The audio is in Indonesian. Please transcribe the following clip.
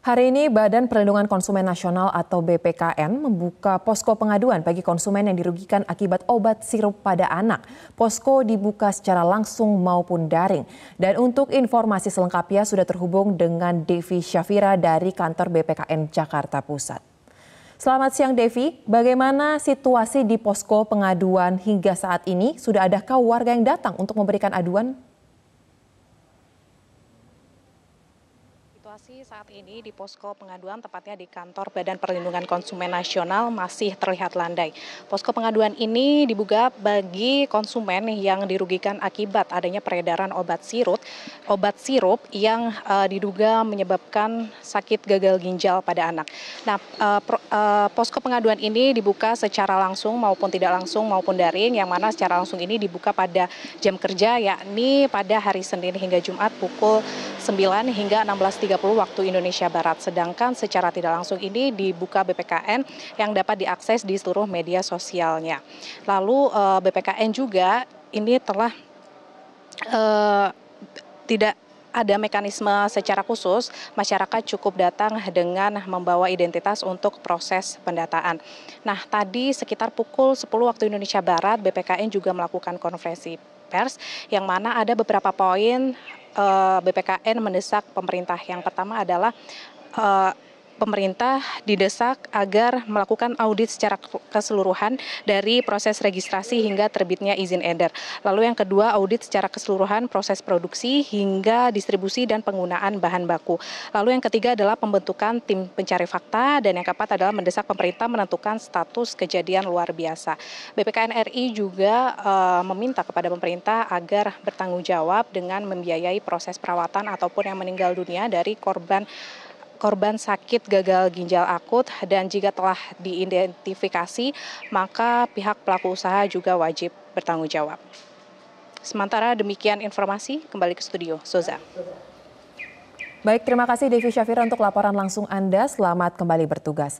Hari ini Badan Perlindungan Konsumen Nasional atau BPKN membuka posko pengaduan bagi konsumen yang dirugikan akibat obat sirup pada anak. Posko dibuka secara langsung maupun daring. Dan untuk informasi selengkapnya sudah terhubung dengan Devi Syafira dari kantor BPKN Jakarta Pusat. Selamat siang Devi, bagaimana situasi di posko pengaduan hingga saat ini? Sudah adakah warga yang datang untuk memberikan aduan? situasi saat ini di posko pengaduan, tepatnya di kantor Badan Perlindungan Konsumen Nasional masih terlihat landai. Posko pengaduan ini dibuka bagi konsumen yang dirugikan akibat adanya peredaran obat sirup, obat sirup yang uh, diduga menyebabkan sakit gagal ginjal pada anak. Nah, uh, pro, uh, posko pengaduan ini dibuka secara langsung maupun tidak langsung maupun daring, yang mana secara langsung ini dibuka pada jam kerja, yakni pada hari Senin hingga Jumat pukul 9 hingga 16.30 10 waktu Indonesia Barat. Sedangkan secara tidak langsung ini dibuka BPKN yang dapat diakses di seluruh media sosialnya. Lalu eh, BPKN juga ini telah eh, tidak ada mekanisme secara khusus, masyarakat cukup datang dengan membawa identitas untuk proses pendataan. Nah, tadi sekitar pukul 10 waktu Indonesia Barat, BPKN juga melakukan konferensi pers yang mana ada beberapa poin Eh, BPKN mendesak pemerintah yang pertama adalah eh, pemerintah didesak agar melakukan audit secara keseluruhan dari proses registrasi hingga terbitnya izin edar. Lalu yang kedua, audit secara keseluruhan proses produksi hingga distribusi dan penggunaan bahan baku. Lalu yang ketiga adalah pembentukan tim pencari fakta dan yang keempat adalah mendesak pemerintah menentukan status kejadian luar biasa. BPKN RI juga e, meminta kepada pemerintah agar bertanggung jawab dengan membiayai proses perawatan ataupun yang meninggal dunia dari korban korban sakit gagal ginjal akut dan jika telah diidentifikasi maka pihak pelaku usaha juga wajib bertanggung jawab. Sementara demikian informasi, kembali ke studio. Soza. Baik, terima kasih Devi Syafira untuk laporan langsung Anda. Selamat kembali bertugas.